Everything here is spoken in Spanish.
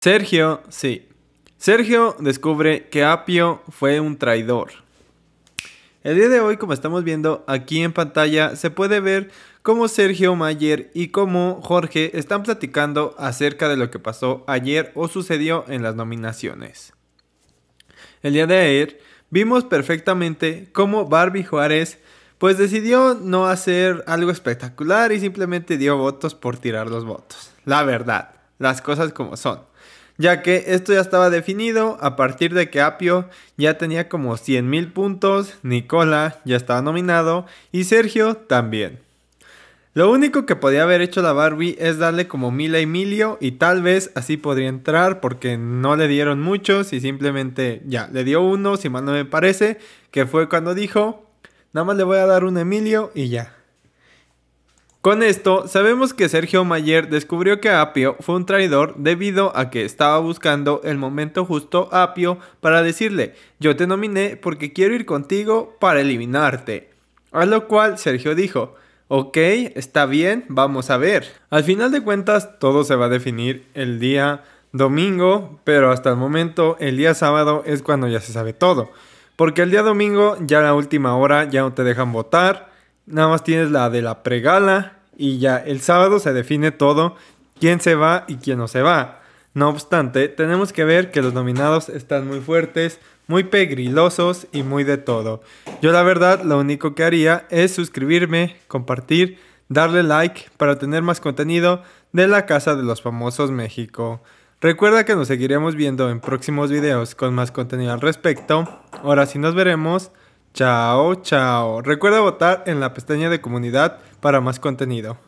Sergio, sí. Sergio descubre que Apio fue un traidor. El día de hoy, como estamos viendo aquí en pantalla, se puede ver cómo Sergio Mayer y cómo Jorge están platicando acerca de lo que pasó ayer o sucedió en las nominaciones. El día de ayer vimos perfectamente cómo Barbie Juárez pues decidió no hacer algo espectacular y simplemente dio votos por tirar los votos. La verdad, las cosas como son ya que esto ya estaba definido a partir de que Apio ya tenía como 100 mil puntos, Nicola ya estaba nominado y Sergio también. Lo único que podía haber hecho la Barbie es darle como mil a Emilio y tal vez así podría entrar porque no le dieron muchos y simplemente ya, le dio uno, si mal no me parece, que fue cuando dijo, nada más le voy a dar un Emilio y ya, con esto, sabemos que Sergio Mayer descubrió que Apio fue un traidor debido a que estaba buscando el momento justo Apio para decirle, yo te nominé porque quiero ir contigo para eliminarte. A lo cual Sergio dijo, ok, está bien, vamos a ver. Al final de cuentas, todo se va a definir el día domingo, pero hasta el momento, el día sábado es cuando ya se sabe todo. Porque el día domingo, ya la última hora, ya no te dejan votar. Nada más tienes la de la pregala y ya el sábado se define todo, quién se va y quién no se va. No obstante, tenemos que ver que los nominados están muy fuertes, muy pegrilosos y muy de todo. Yo la verdad lo único que haría es suscribirme, compartir, darle like para tener más contenido de la Casa de los Famosos México. Recuerda que nos seguiremos viendo en próximos videos con más contenido al respecto. Ahora sí nos veremos. Chao, chao. Recuerda votar en la pestaña de comunidad para más contenido.